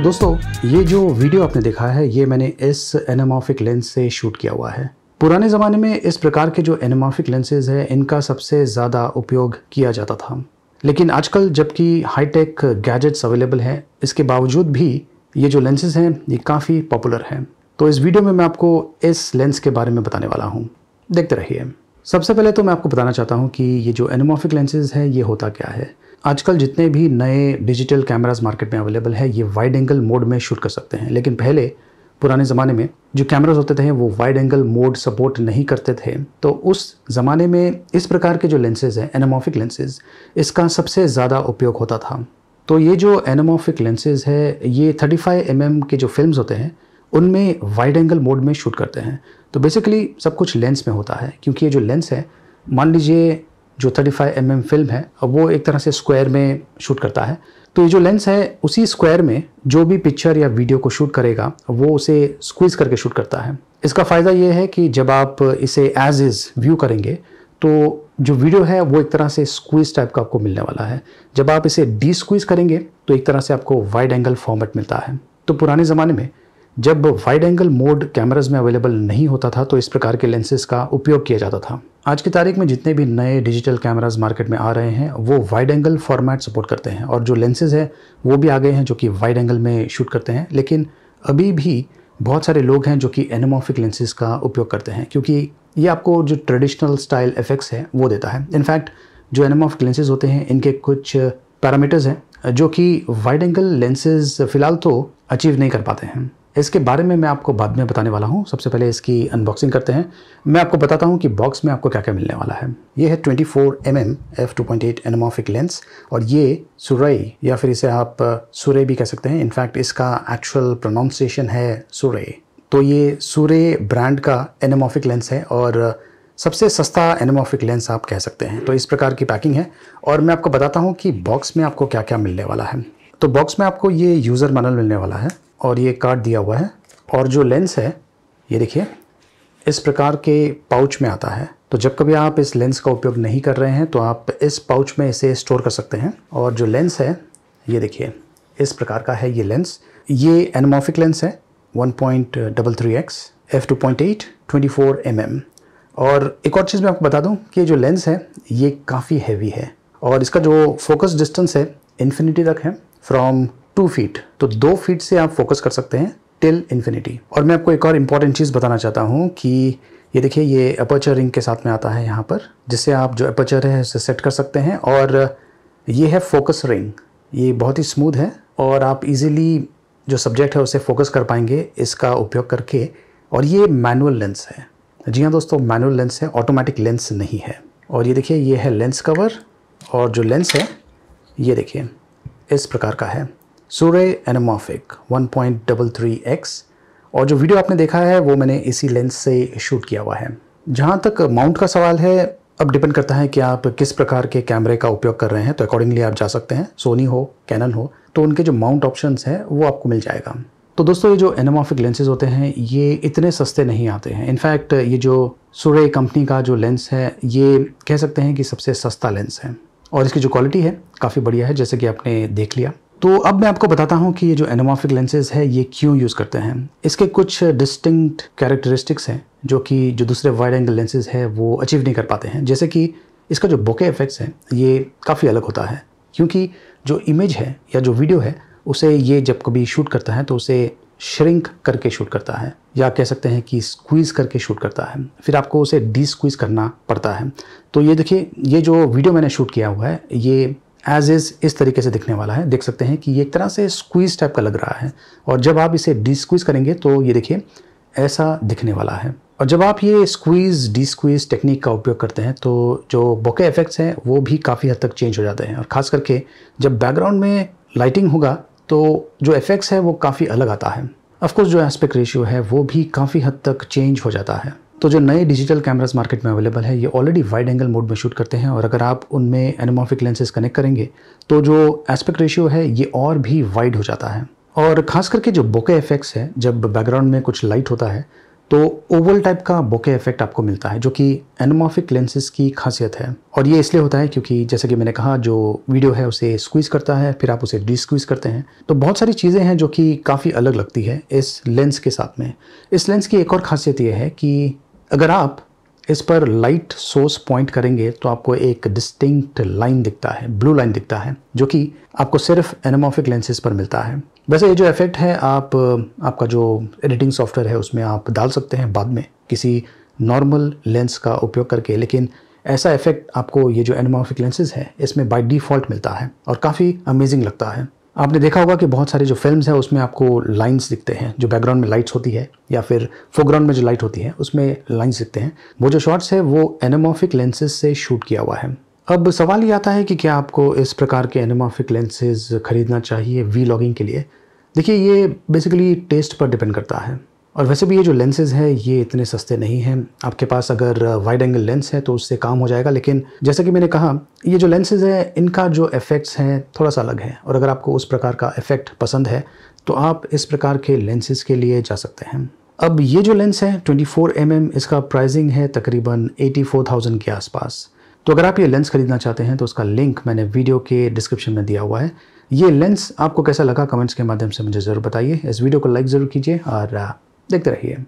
तो दोस्तों ये जो वीडियो आपने देखा है ये मैंने इस एनामोफिक लेंस से शूट किया हुआ है पुराने ज़माने में इस प्रकार के जो एनामोफिक लेंसेज हैं इनका सबसे ज़्यादा उपयोग किया जाता था लेकिन आजकल जबकि हाईटेक गैजेट्स अवेलेबल हैं इसके बावजूद भी ये जो लेंसेज हैं ये काफ़ी पॉपुलर हैं तो इस वीडियो में मैं आपको इस लेंस के बारे में बताने वाला हूँ देखते रहिए सबसे पहले तो मैं आपको बताना चाहता हूँ कि ये जो एनोमोफिक लेंसेज हैं ये होता क्या है आजकल जितने भी नए डिजिटल कैमरास मार्केट में अवेलेबल है ये वाइड एंगल मोड में शूट कर सकते हैं लेकिन पहले पुराने ज़माने में जो कैमरास होते थे वो वाइड एंगल मोड सपोर्ट नहीं करते थे तो उस ज़माने में इस प्रकार के जो लेंसेज हैं एनामोफिक लेंसेज इसका सबसे ज़्यादा उपयोग होता था तो ये जो एनामोफिक लेंसेज है ये 35 फाइव mm के जो फिल्म होते हैं उनमें वाइड एंगल मोड में शूट करते हैं तो बेसिकली सब कुछ लेंस में होता है क्योंकि ये जो लेंस है मान लीजिए जो 35 फाइव mm फिल्म है वो एक तरह से स्क्वायर में शूट करता है तो ये जो लेंस है उसी स्क्वायर में जो भी पिक्चर या वीडियो को शूट करेगा वो उसे स्क्वीज़ करके शूट करता है इसका फ़ायदा ये है कि जब आप इसे एज इज़ व्यू करेंगे तो जो वीडियो है वो एक तरह से स्क्वीज़ टाइप का आपको मिलने वाला है जब आप इसे डी स्क्वीज़ करेंगे तो एक तरह से आपको वाइड एंगल फॉर्मेट मिलता है तो पुराने ज़माने में जब वाइड एंगल मोड कैमराज में अवेलेबल नहीं होता था तो इस प्रकार के लेंसेज का उपयोग किया जाता था आज की तारीख में जितने भी नए डिजिटल कैमराज मार्केट में आ रहे हैं वो वाइड एंगल फॉर्मेट सपोर्ट करते हैं और जो लेंसेज हैं वो भी आ गए हैं जो कि वाइड एंगल में शूट करते हैं लेकिन अभी भी बहुत सारे लोग हैं जो कि एनोमोफिक लेंसेज का उपयोग करते हैं क्योंकि ये आपको जो ट्रेडिशनल स्टाइल इफेक्ट्स है वो देता है इनफैक्ट जो एनोमोफिक लेंसेज होते हैं इनके कुछ पैरामीटर्स हैं जो कि वाइड एंगल लेंसेज फ़िलहाल तो अचीव नहीं कर पाते हैं इसके बारे में मैं आपको बाद में बताने वाला हूँ सबसे पहले इसकी अनबॉक्सिंग करते हैं मैं आपको बताता हूँ कि बॉक्स में आपको क्या क्या मिलने वाला है ये है 24 four M M F two point eight anamorphic lens और ये सुरई या फिर इसे आप सुरे भी कह सकते हैं इनफैक्ट इसका एक्चुअल प्रोनाउंसिएशन है सुरे तो ये सुरे ब्रांड का एनोमॉफिक लेंस है और सबसे सस्ता एनमोफिक लेंस आप कह सकते हैं तो इस प्रकार की पैकिंग है और मैं आपको बताता हूँ कि बॉक्स में आपको क्या क्या मिलने वाला है तो बॉक्स में आपको ये यूज़र मैनल मिलने वाला है और ये काट दिया हुआ है और जो लेंस है ये देखिए इस प्रकार के पाउच में आता है तो जब कभी आप इस लेंस का उपयोग नहीं कर रहे हैं तो आप इस पाउच में इसे स्टोर कर सकते हैं और जो लेंस है ये देखिए इस प्रकार का है ये लेंस ये एनमोफिक लेंस है 1.33x f2.8 24 mm और एक और चीज़ मैं आपको बता दूं कि जो लेंस है ये काफ़ी हैवी है और इसका जो फोकस डिस्टेंस है इन्फिनिटी तक है फ्रॉम टू फीट तो दो फीट से आप फोकस कर सकते हैं टिल इन्फिनिटी और मैं आपको एक और इम्पॉर्टेंट चीज़ बताना चाहता हूँ कि ये देखिए ये अपर्चर रिंग के साथ में आता है यहाँ पर जिससे आप जो अपर्चर है उसे सेट कर सकते हैं और ये है फोकस रिंग ये बहुत ही स्मूथ है और आप इजीली जो सब्जेक्ट है उसे फोकस कर पाएंगे इसका उपयोग करके और ये मैनुअल लेंस है जी हाँ दोस्तों मैनुअल लेंस है ऑटोमेटिक लेंस नहीं है और ये देखिए ये है लेंस कवर और जो लेंस है ये देखिए इस प्रकार का है सूर्य एनोमॉफिक 1.33x और जो वीडियो आपने देखा है वो मैंने इसी लेंस से शूट किया हुआ है जहाँ तक माउंट का सवाल है अब डिपेंड करता है कि आप किस प्रकार के कैमरे का उपयोग कर रहे हैं तो अकॉर्डिंगली आप जा सकते हैं सोनी हो कैनन हो तो उनके जो माउंट ऑप्शंस हैं वो आपको मिल जाएगा तो दोस्तों ये जो एनोमॉफिक लेंसेज होते हैं ये इतने सस्ते नहीं आते हैं इनफैक्ट ये जो सूर्य कंपनी का जो लेंस है ये कह सकते हैं कि सबसे सस्ता लेंस है और इसकी जो क्वालिटी है काफ़ी बढ़िया है जैसे कि आपने देख लिया तो अब मैं आपको बताता हूँ कि ये जो एनोमॉफिक लेंसेज है ये क्यों यूज़ करते हैं इसके कुछ डिस्टिंक्ट कैरेक्टरिस्टिक्स हैं जो कि जो दूसरे वाइड एंगल लेंसेज है वो अचीव नहीं कर पाते हैं जैसे कि इसका जो बोके इफेक्ट्स है ये काफ़ी अलग होता है क्योंकि जो इमेज है या जो वीडियो है उसे ये जब कभी शूट करता है तो उसे श्रिंक करके शूट करता है या कह सकते हैं कि स्क्वीज़ करके शूट करता है फिर आपको उसे डी स्क्वीज़ करना पड़ता है तो ये देखिए ये जो वीडियो मैंने शूट किया हुआ है ये एज इज़ इस तरीके से दिखने वाला है देख सकते हैं कि ये एक तरह से स्क्वीज़ टाइप का लग रहा है और जब आप इसे डी स्क्वीज़ करेंगे तो ये देखिए ऐसा दिखने वाला है और जब आप ये स्क्वीज़ डी स्क्वीज़ टेक्निक का उपयोग करते हैं तो जो बोके इफेक्ट्स हैं वो भी काफ़ी हद तक चेंज हो जाते हैं और ख़ास करके जब बैकग्राउंड में लाइटिंग होगा तो जो इफेक्ट्स है वो काफ़ी अलग आता है अफकोर्स जो एस्पेक्ट रेशियो है वो भी काफ़ी हद तक चेंज हो जाता है तो जो नए डिजिटल कैमरास मार्केट में अवेलेबल है ये ऑलरेडी वाइड एंगल मोड में शूट करते हैं और अगर आप उनमें एनोमॉफिक लेंसेज कनेक्ट करेंगे तो जो एस्पेक्ट रेशियो है ये और भी वाइड हो जाता है और ख़ास करके जो बोके इफेक्ट्स है जब बैकग्राउंड में कुछ लाइट होता है तो ओवल टाइप का बोके इफेक्ट आपको मिलता है जो कि एनोमॉफिक लेंसेज की खासियत है और ये इसलिए होता है क्योंकि जैसे कि मैंने कहा जो वीडियो है उसे स्क्वीज करता है फिर आप उसे डिस्क्वीज करते हैं तो बहुत सारी चीज़ें हैं जो कि काफ़ी अलग लगती है इस लेंस के साथ में इस लेंस की एक और खासियत ये है कि अगर आप इस पर लाइट सोर्स पॉइंट करेंगे तो आपको एक डिस्टिंक्ट लाइन दिखता है ब्लू लाइन दिखता है जो कि आपको सिर्फ एनामोफिक लेंसेज पर मिलता है वैसे ये जो इफेक्ट है आप आपका जो एडिटिंग सॉफ्टवेयर है उसमें आप डाल सकते हैं बाद में किसी नॉर्मल लेंस का उपयोग करके लेकिन ऐसा इफेक्ट आपको ये जो एनामोफिक लेंसेज है इसमें बाई डिफ़ॉल्ट मिलता है और काफ़ी अमेजिंग लगता है आपने देखा होगा कि बहुत सारी जो फिल्म्स हैं उसमें आपको लाइंस दिखते हैं जो बैकग्राउंड में लाइट्स होती है या फिर फोरग्राउंड में जो लाइट होती है उसमें लाइंस दिखते हैं वो जो शॉट्स है वो एनामोफिक लेंसेज से शूट किया हुआ है अब सवाल ये आता है कि क्या आपको इस प्रकार के एनामोफिक लेंसेज खरीदना चाहिए वी लॉगिंग के लिए देखिए ये बेसिकली टेस्ट पर डिपेंड करता है और वैसे भी ये जो लेंसेज हैं ये इतने सस्ते नहीं हैं आपके पास अगर वाइड एंगल लेंस है तो उससे काम हो जाएगा लेकिन जैसा कि मैंने कहा ये जो लेंसेज हैं इनका जो इफ़ेक्ट्स हैं थोड़ा सा अलग है और अगर आपको उस प्रकार का इफ़ेक्ट पसंद है तो आप इस प्रकार के लेंसेज के लिए जा सकते हैं अब ये जो लेंस है 24 फोर mm, इसका प्राइसिंग है तकरीबन 84,000 के आसपास तो अगर आप ये लेंस खरीदना चाहते हैं तो उसका लिंक मैंने वीडियो के डिस्क्रिप्शन में दिया हुआ है ये लेंस आपको कैसा लगा कमेंट्स के माध्यम से मुझे ज़रूर बताइए इस वीडियो को लाइक ज़रूर कीजिए और देखते रहिए